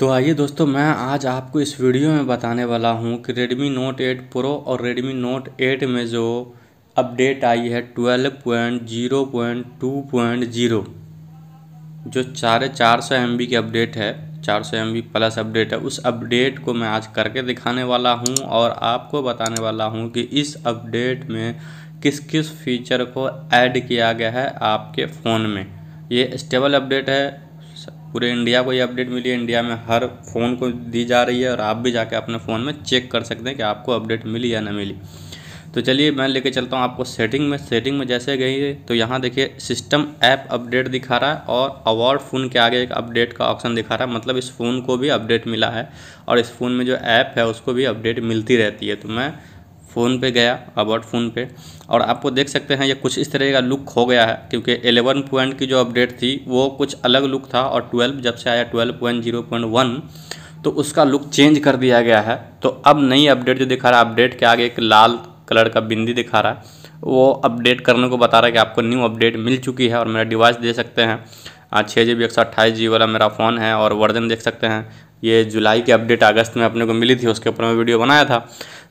तो आइए दोस्तों मैं आज आपको इस वीडियो में बताने वाला हूँ कि Redmi Note 8 Pro और Redmi Note 8 में जो अपडेट आई है 12.0.2.0 जो साढ़े चार सौ एम की अपडेट है चार सौ एम प्लस अपडेट है उस अपडेट को मैं आज करके दिखाने वाला हूँ और आपको बताने वाला हूँ कि इस अपडेट में किस किस फीचर को ऐड किया गया है आपके फ़ोन में ये स्टेबल अपडेट है पूरे इंडिया को ये अपडेट मिली है इंडिया में हर फ़ोन को दी जा रही है और आप भी जाके अपने फ़ोन में चेक कर सकते हैं कि आपको अपडेट मिली या ना मिली तो चलिए मैं लेके चलता हूँ आपको सेटिंग में सेटिंग में जैसे गई तो यहाँ देखिए सिस्टम ऐप अपडेट दिखा रहा है और अवार्ड फ़ोन के आगे एक अपडेट का ऑप्शन दिखा रहा है मतलब इस फ़ोन को भी अपडेट मिला है और इस फ़ोन में जो ऐप है उसको भी अपडेट मिलती रहती है तो मैं फ़ोन पे गया अबाउट फ़ोन पे और आपको देख सकते हैं ये कुछ इस तरह का लुक हो गया है क्योंकि 11 पॉइंट की जो अपडेट थी वो कुछ अलग लुक था और 12 जब से आया 12.0.1 तो उसका लुक चेंज कर दिया गया है तो अब नई अपडेट जो दिखा रहा है अपडेट के आगे एक लाल कलर का बिंदी दिखा रहा है वो अपडेट करने को बता रहा है कि आपको न्यू अपडेट मिल चुकी है और मेरा डिवाइस दे सकते हैं छः जी बी एक सौ अट्ठाईस जी वाला मेरा फ़ोन है और वर्जन देख सकते हैं ये जुलाई के अपडेट अगस्त में अपने को मिली थी उसके ऊपर मैं वीडियो बनाया था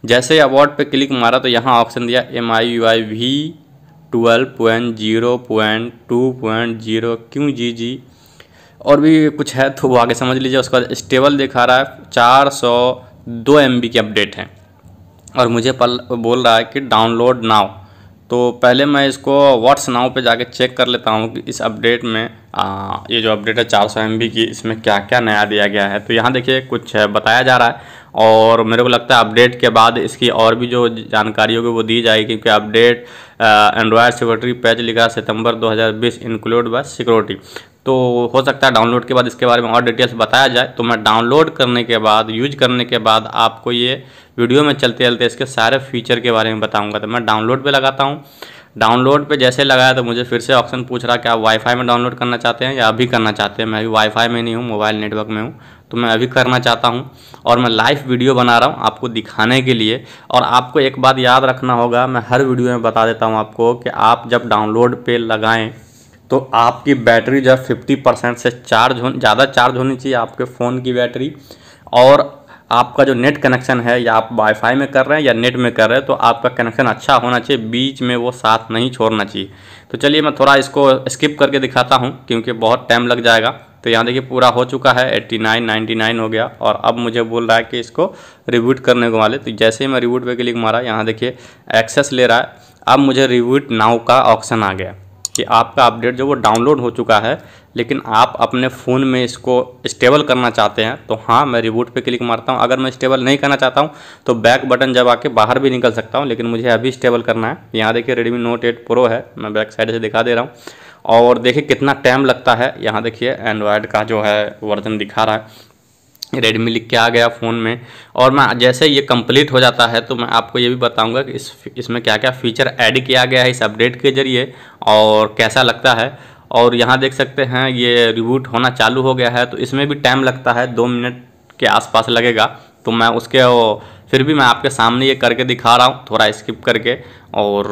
जैसे अवार्ड पे क्लिक मारा तो यहाँ ऑप्शन दिया M I U I V twelve point zero point two point zero क्यों जी जी और भी कुछ है तो वो आगे समझ लीजिए उसके बाद स्टेबल दिखा रहा है चार सौ दो एम बी की अपडेट है और मुझे पल बोल रहा है कि डाउनलोड नाव तो पहले मैं इसको व्हाट्स नाव पे जाके चेक कर लेता हूँ कि इस अपडेट में आ, ये जो अपडेट है चार सौ एम की इसमें क्या क्या नया दिया गया है तो यहाँ देखिए कुछ बताया जा रहा है और मेरे को लगता है अपडेट के बाद इसकी और भी जो जानकारी होगी वो दी जाएगी क्योंकि अपडेट एंड्रॉयड सिक्योरिटी पैच लिखा सितंबर 2020 इंक्लूड बाय सिक्योरिटी तो हो सकता है डाउनलोड के बाद इसके बारे में और डिटेल्स बताया जाए तो मैं डाउनलोड करने के बाद यूज करने के बाद आपको ये वीडियो में चलते चलते इसके सारे फीचर के बारे में बताऊँगा तो मैं डाउनलोड पर लगाता हूँ डाउनलोड पे जैसे लगाया तो मुझे फिर से ऑप्शन पूछ रहा कि आप वाईफाई में डाउनलोड करना चाहते हैं या अभी करना चाहते हैं मैं अभी वाईफाई में नहीं हूँ मोबाइल नेटवर्क में हूँ तो मैं अभी करना चाहता हूँ और मैं लाइव वीडियो बना रहा हूँ आपको दिखाने के लिए और आपको एक बात याद रखना होगा मैं हर वीडियो में बता देता हूँ आपको कि आप जब डाउनलोड पे लगाएँ तो आपकी बैटरी जब 50 परसेंट से चार्ज हो ज़्यादा चार्ज होनी चाहिए आपके फ़ोन की बैटरी और आपका जो नेट कनेक्शन है या आप वाईफाई में कर रहे हैं या नेट में कर रहे हैं तो आपका कनेक्शन अच्छा होना चाहिए बीच में वो साथ नहीं छोड़ना चाहिए तो चलिए मैं थोड़ा इसको स्किप करके दिखाता हूँ क्योंकि बहुत टाइम लग जाएगा तो यहाँ देखिए पूरा हो चुका है 89 99 हो गया और अब मुझे बोल रहा है कि इसको रिबूट करने को वाले तो जैसे ही मैं रिबूट पे क्लिक मारा यहाँ देखिए एक्सेस ले रहा है अब मुझे रिबूट नाव का ऑप्शन आ गया कि आपका अपडेट जो वो डाउनलोड हो चुका है लेकिन आप अपने फ़ोन में इसको स्टेबल करना चाहते हैं तो हाँ मैं रिबूट पे क्लिक मारता हूँ अगर मैं स्टेबल नहीं करना चाहता हूँ तो बैक बटन जब आके बाहर भी निकल सकता हूँ लेकिन मुझे अभी स्टेबल करना है यहाँ देखिए रेडमी नोट एट प्रो है मैं बैक साइड से दिखा दे रहा हूँ और देखिए कितना टाइम लगता है यहाँ देखिए एंड्रॉयड का जो है वर्जन दिखा रहा है रेडमी लिख के आ गया फ़ोन में और मैं जैसे ये कंप्लीट हो जाता है तो मैं आपको ये भी बताऊंगा कि इस इसमें क्या क्या फ़ीचर ऐड किया गया है इस अपडेट के ज़रिए और कैसा लगता है और यहाँ देख सकते हैं ये रिबूट होना चालू हो गया है तो इसमें भी टाइम लगता है दो मिनट के आसपास लगेगा तो मैं उसके फिर भी मैं आपके सामने ये करके दिखा रहा हूँ थोड़ा स्किप करके और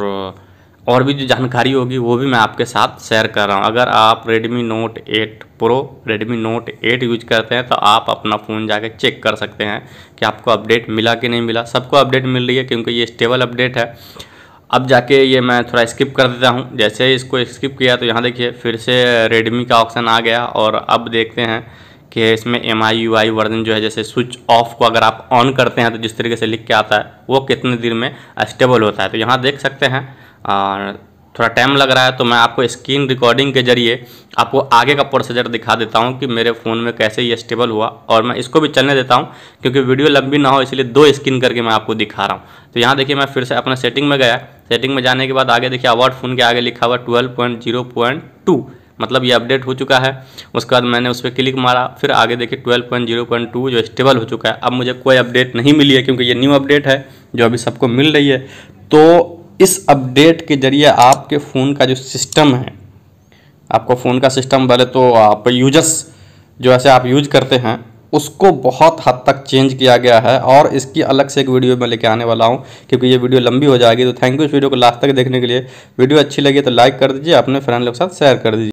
और भी जो जानकारी होगी वो भी मैं आपके साथ शेयर कर रहा हूँ अगर आप Redmi Note 8 Pro, Redmi Note 8 use करते हैं तो आप अपना फ़ोन जाके चेक कर सकते हैं कि आपको अपडेट मिला कि नहीं मिला सबको अपडेट मिल रही है क्योंकि ये स्टेबल अपडेट है अब जाके ये मैं थोड़ा स्किप कर देता हूँ जैसे इसको स्किप किया तो यहाँ देखिए फिर से रेडमी का ऑप्शन आ गया और अब देखते हैं कि इसमें M I U I version जो है जैसे स्विच ऑफ को अगर आप ऑन करते हैं तो जिस तरीके से लिख के आता है वो कितने दिन में स्टेबल होता है तो यहाँ देख सकते हैं थोड़ा टाइम लग रहा है तो मैं आपको स्क्रीन रिकॉर्डिंग के जरिए आपको आगे का प्रोसीजर दिखा देता हूँ कि मेरे फ़ोन में कैसे ये स्टेबल हुआ और मैं इसको भी चलने देता हूँ क्योंकि वीडियो लंबी ना हो इसलिए दो स्क्रीन करके मैं आपको दिखा रहा हूँ तो यहाँ देखिए मैं फिर से अपने सेटिंग में गया सेटिंग में जाने के बाद आगे देखिए अवार्ड फ़ोन के आगे लिखा हुआ ट्वेल्व मतलब ये अपडेट हो चुका है उसके बाद मैंने उस पर क्लिक मारा फिर आगे देखिए ट्वेल्व जो स्टेबल हो चुका है अब मुझे कोई अपडेट नहीं मिली है क्योंकि ये न्यू अपडेट है जो अभी सबको मिल रही है तो इस अपडेट के ज़रिए आपके फ़ोन का जो सिस्टम है आपको फ़ोन का सिस्टम भले तो आप यूजर्स जो ऐसे आप यूज करते हैं उसको बहुत हद तक चेंज किया गया है और इसकी अलग से एक वीडियो मैं लेके आने वाला हूँ क्योंकि ये वीडियो लंबी हो जाएगी तो थैंक यू इस वीडियो को लास्ट तक देखने के लिए वीडियो अच्छी लगी तो लाइक कर दीजिए अपने फ्रेंड लोग के साथ शेयर कर दीजिए